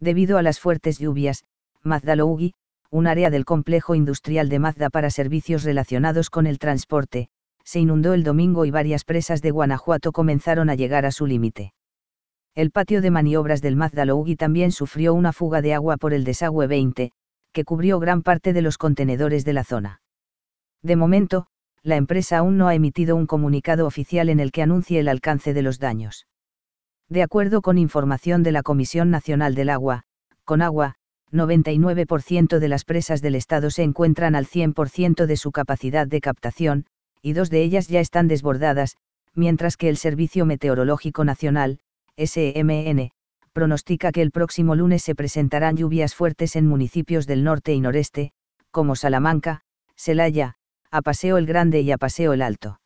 Debido a las fuertes lluvias, Mazdalougi, un área del complejo industrial de Mazda para servicios relacionados con el transporte, se inundó el domingo y varias presas de Guanajuato comenzaron a llegar a su límite. El patio de maniobras del Mazda también sufrió una fuga de agua por el desagüe 20, que cubrió gran parte de los contenedores de la zona. De momento, la empresa aún no ha emitido un comunicado oficial en el que anuncie el alcance de los daños de acuerdo con información de la Comisión Nacional del Agua, con agua, 99% de las presas del Estado se encuentran al 100% de su capacidad de captación, y dos de ellas ya están desbordadas, mientras que el Servicio Meteorológico Nacional, SMN, e pronostica que el próximo lunes se presentarán lluvias fuertes en municipios del norte y noreste, como Salamanca, Celaya, Apaseo el Grande y a Paseo el Alto.